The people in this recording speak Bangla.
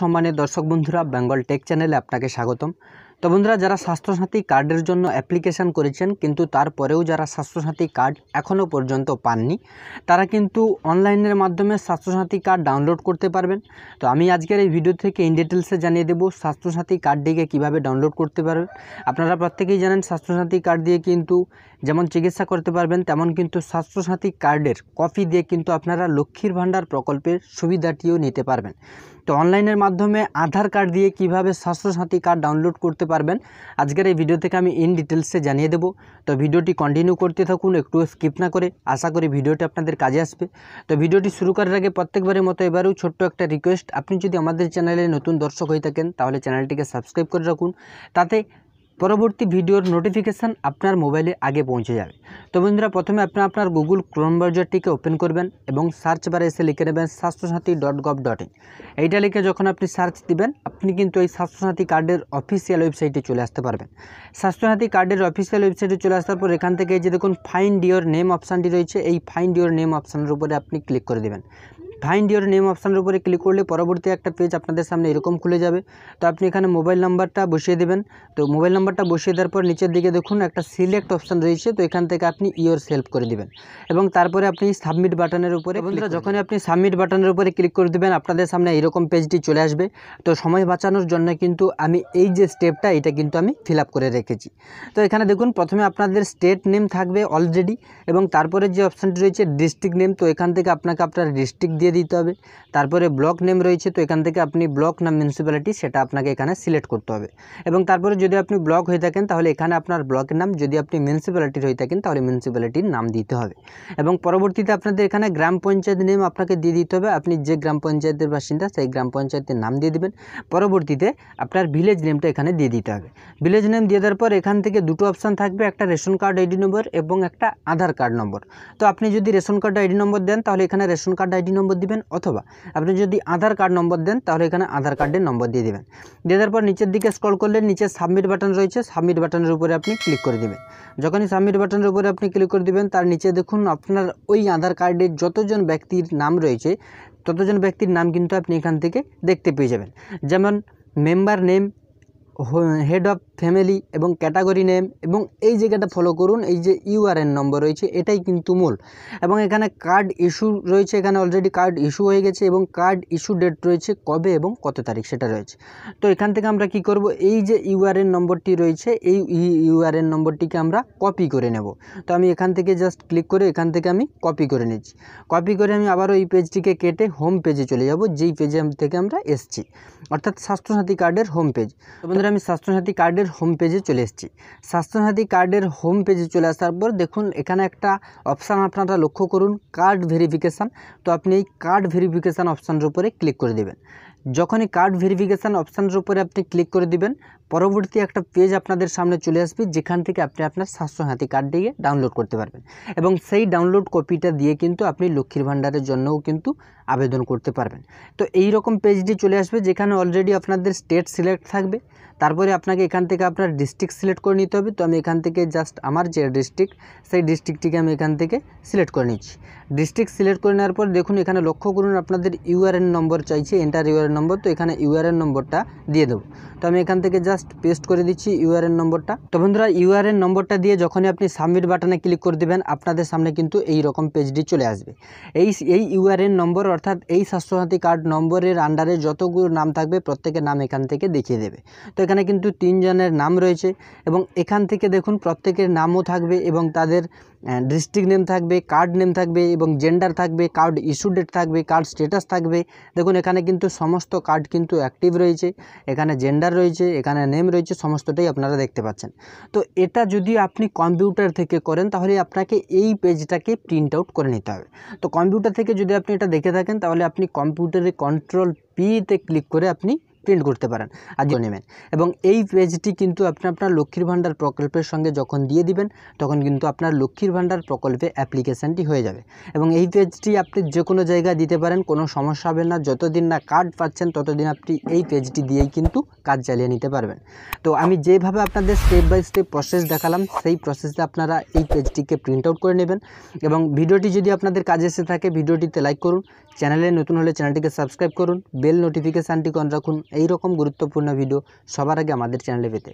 সম্মানের দর্শক বন্ধুরা বেঙ্গল টেক চ্যানেলে আপনাকে স্বাগতম তো বন্ধুরা যারা স্বাস্থ্যসাথী কার্ডের জন্য অ্যাপ্লিকেশান করেছেন কিন্তু তারপরেও যারা স্বাস্থ্যসাথী কার্ড এখনও পর্যন্ত পাননি তারা কিন্তু অনলাইনের মাধ্যমে স্বাস্থ্যসাথী কার্ড ডাউনলোড করতে পারবেন তো আমি আজকের এই ভিডিও থেকে ইন ডিটেলসে জানিয়ে দেবো স্বাস্থ্যসাথী কার্ডটিকে কীভাবে ডাউনলোড করতে পারবেন আপনারা প্রত্যেকেই জানেন স্বাস্থ্যসাথী কার্ড দিয়ে কিন্তু যেমন চিকিৎসা করতে পারবেন তেমন কিন্তু স্বাস্থ্যসাথী কার্ডের কপি দিয়ে কিন্তু আপনারা লক্ষ্মীর ভাণ্ডার প্রকল্পের সুবিধাটিও নিতে পারবেন তো অনলাইনের মাধ্যমে আধার কার্ড দিয়ে কিভাবে স্বাস্থ্যসাথী কার্ড ডাউনলোড করতে পারবেন আজকের এই ভিডিও থেকে আমি ইন ডিটেলসে জানিয়ে দেবো তো ভিডিওটি কন্টিনিউ করতে থাকুন একটু স্কিপ না করে আশা করি ভিডিওটি আপনাদের কাজে আসবে তো ভিডিওটি শুরু করার আগে প্রত্যেকবারের মতো এবারেও ছোট্ট একটা রিকোয়েস্ট আপনি যদি আমাদের চ্যানেলে নতুন দর্শক হয়ে থাকেন তাহলে চ্যানেলটিকে সাবস্ক্রাইব করে রাখুন তাতে পরবর্তী ভিডিওর নোটিফিকেশান আপনার মোবাইলে আগে পৌঁছে যাবে তো বন্ধুরা প্রথমে আপনি আপনার গুগল ক্রোম ব্রাউজারটিকে ওপেন করবেন এবং সার্চ বারে এসে লিখে নেবেন Swasthyasathi dot gov dot in এইটা লিখে যখন আপনি সার্চ দিবেন আপনি কিন্তু এই স্বাস্থ্যসাথী কার্ডের অফিসিয়াল ওয়েবসাইটে চলে আসতে পারবেন স্বাস্থ্যসাথী কার্ডের অফিসিয়াল ওয়েবসাইটে চলে আসার পর এখান থেকে যে দেখুন ফাইন্ড ইয়োর নেম অপশানটি রয়েছে এই ফাইন্ড ইয়োর নেম অপশানের উপরে আপনি ক্লিক করে দেবেন ফাইন্ড ইয়োর নেম অপশানের উপরে ক্লিক করলে পরবর্তী একটা পেজ আপনাদের সামনে এরকম খুলে যাবে তো আপনি এখানে মোবাইল নাম্বারটা বসিয়ে দেবেন তো মোবাইল নাম্বারটা বসিয়ে দেওয়ার পর নিচের দিকে দেখুন একটা সিলেক্ট অপশান রয়েছে তো এখান থেকে আপনি ইয়োর সেলফ করে দেবেন এবং তারপরে আপনি সাবমিট বাটনের উপরে বন্ধুরা যখনই আপনি সাবমিট বাটনের উপরে ক্লিক করে দেবেন আপনাদের সামনে এরকম পেজটি চলে আসবে তো সময় বাঁচানোর জন্য কিন্তু আমি এই যে স্টেপটা এটা কিন্তু আমি ফিল করে রেখেছি তো এখানে দেখুন প্রথমে আপনাদের স্টেট নেম থাকবে অলরেডি এবং তারপরে যে অপশানটি রয়েছে ডিস্ট্রিক্ট নেম তো এখান থেকে আপনাকে আপনার ডিস্ট্রিক্ট দিয়ে দিয়ে দিতে হবে তারপরে ব্লক নেম রয়েছে তো এখান থেকে আপনি ব্লক না মিউনিসিপ্যালিটি সেটা আপনাকে এখানে সিলেক্ট করতে হবে এবং তারপরে যদি আপনি ব্লক হয়ে থাকেন তাহলে এখানে আপনার ব্লকের নাম যদি আপনি মিউনিসিপ্যালিটির হয়ে থাকেন তাহলে মিউনিসিপ্যালিটির নাম দিতে হবে এবং পরবর্তীতে আপনাদের এখানে গ্রাম পঞ্চায়েত নেম আপনাকে দিয়ে দিতে হবে আপনি যে গ্রাম পঞ্চায়েতের বাসিন্দা সেই গ্রাম পঞ্চায়েতের নাম দিয়ে দেবেন পরবর্তীতে আপনার ভিলেজ নেমটা এখানে দিয়ে দিতে হবে ভিলেজ নেম দিয়ে দেওয়ার পর এখান থেকে দুটো অপশান থাকবে একটা রেশন কার্ড আইডি নম্বর এবং একটা আধার কার্ড নম্বর তো আপনি যদি রেশন কার্ড আইডি নম্বর দেন তাহলে এখানে রেশন কার্ড আইডি নম্বর দিবেন অথবা আপনি যদি আধার কার্ড নম্বর দেন তাহলে এখানে আধার কার্ডের নম্বর দিয়ে দেবেন দিয়ে দেওয়ার পর নিচের দিকে স্ক্রল করলে নিচে সাবমিট বাটন রয়েছে সাবমিট বাটনের উপরে আপনি ক্লিক করে দেবেন যখনই সাবমিট বাটনের উপরে আপনি ক্লিক করে দেবেন তার নিচে দেখুন আপনার ওই আধার কার্ডের যতজন ব্যক্তির নাম রয়েছে ততজন ব্যক্তির নাম কিন্তু আপনি এখান থেকে দেখতে পেয়ে যাবেন যেমন member name head of family এবং ক্যাটাগরি নেম এবং এই জায়গাটা ফলো করুন এই যে ইউআরএন নম্বর রয়েছে এটাই কিন্তু মূল এবং এখানে কার্ড ইস্যু রয়েছে এখানে অলরেডি কার্ড ইস্যু হয়ে গেছে এবং কার্ড ইস্যু ডেট রয়েছে কবে এবং কত তারিখ সেটা রয়েছে তো এখান থেকে আমরা কি করব এই যে ইউআরএন নম্বরটি রয়েছে এই ইউআরএন নম্বরটিকে আমরা কপি করে নেব তো আমি এখান থেকে জাস্ট ক্লিক করে এখান থেকে আমি কপি করে নিচ্ছি কপি করে আমি আবারও এই পেজটিকে কেটে হোম পেজে চলে যাব যেই পেজে থেকে আমরা এসছি অর্থাৎ স্বাস্থ্যসাথী কার্ডের হোম পেজ বন্ধুরা বন্ধুরা আমি স্বাস্থ্যসাথী কার্ডের হোম পেজে চলে এসেছি স্বাস্থ্যসাথী কার্ডের হোম পেজে চলে আসার পর দেখুন এখানে একটা অপশান আপনারা লক্ষ্য করুন কার্ড ভেরিফিকেশান তো আপনি এই কার্ড ভেরিফিকেশান অপশানের উপরে ক্লিক করে দেবেন যখনই কার্ড ভেরিফিকেশান অপশানের উপরে আপনি ক্লিক করে দিবেন পরবর্তী একটা পেজ আপনাদের সামনে চলে আসবে যেখান থেকে আপনি আপনার স্বাস্থ্য কার্ড কার্ডটিকে ডাউনলোড করতে পারবেন এবং সেই ডাউনলোড কপিটা দিয়ে কিন্তু আপনি লক্ষ্মীর ভাণ্ডারের জন্যও কিন্তু আবেদন করতে পারবেন তো এই রকম পেজটি চলে আসবে যেখানে অলরেডি আপনাদের স্টেট সিলেক্ট থাকবে তারপরে আপনাকে এখান থেকে আপনার ডিস্ট্রিক্ট সিলেক্ট করে নিতে হবে তো আমি এখান থেকে জাস্ট আমার যে ডিস্ট্রিক্ট সেই ডিস্ট্রিক্টটিকে আমি এখান থেকে সিলেক্ট করে নিচ্ছি ডিস্ট্রিক্ট সিলেক্ট করে নেওয়ার পর দেখুন এখানে লক্ষ্য করুন আপনাদের ইউআরএন নম্বর চাইছে এন্টার ইউআরএন নম্বর তো এখানে ইউআরএন নম্বরটা দিয়ে দেবো তো আমি এখান থেকে জাস্ট জাস্ট পেস্ট করে দিচ্ছি ইউআরএন নম্বরটা তো বন্ধুরা ইউআরএন নম্বরটা দিয়ে যখনই আপনি সাবমিট বাটনে ক্লিক করে দেবেন আপনাদের সামনে কিন্তু এই রকম পেজটি চলে আসবে এই এই ইউআরএন নম্বর অর্থাৎ এই স্বাস্থ্যসাথী কার্ড নম্বরের আন্ডারে যতগুলো নাম থাকবে প্রত্যেকের নাম এখান থেকে দেখিয়ে দেবে তো এখানে কিন্তু তিনজনের নাম রয়েছে এবং এখান থেকে দেখুন প্রত্যেকের নামও থাকবে এবং তাদের ডিস্ট্রিক্ট নেম থাকবে কার্ড নেম থাকবে এবং জেন্ডার থাকবে কার্ড ইস্যু ডেট থাকবে কার্ড স্ট্যাটাস থাকবে দেখুন এখানে কিন্তু সমস্ত কার্ড কিন্তু অ্যাক্টিভ রয়েছে এখানে জেন্ডার রয়েছে এখানে নেম রয়েছে সমস্তটাই আপনারা দেখতে পাচ্ছেন তো এটা যদি আপনি কম্পিউটার থেকে করেন তাহলে আপনাকে এই পেজটাকে প্রিন্ট আউট করে নিতে হবে তো কম্পিউটার থেকে যদি আপনি এটা দেখে থাকেন তাহলে আপনি কম্পিউটারে কন্ট্রোল পিতে ক্লিক করে আপনি প্রিন্ট করতে পারেন আর নেবেন এবং এই পেজটি কিন্তু আপনি আপনার লক্ষ্মীর ভাণ্ডার প্রকল্পের সঙ্গে যখন দিয়ে দিবেন তখন কিন্তু আপনার লক্ষ্মীর ভাণ্ডার প্রকল্পে অ্যাপ্লিকেশানটি হয়ে যাবে এবং এই পেজটি আপনি যে কোনো জায়গায় দিতে পারেন কোনো সমস্যা হবে না যতদিন না কার্ড পাচ্ছেন ততদিন আপনি এই পেজটি দিয়েই কিন্তু কাজ চালিয়ে নিতে পারবেন তো আমি যেভাবে আপনাদের স্টেপ বাই স্টেপ প্রসেস দেখালাম সেই প্রসেসে আপনারা এই পেজটিকে প্রিন্ট আউট করে নেবেন এবং ভিডিওটি যদি আপনাদের কাজে এসে থাকে ভিডিওটিতে লাইক করুন চ্যানেলে নতুন হলে চ্যানেলটিকে সাবস্ক্রাইব করুন বেল নোটিফিকেশানটি অন রাখুন এই রকম গুরুত্বপূর্ণ ভিডিও সবার আগে আমাদের চ্যানেলে পেতে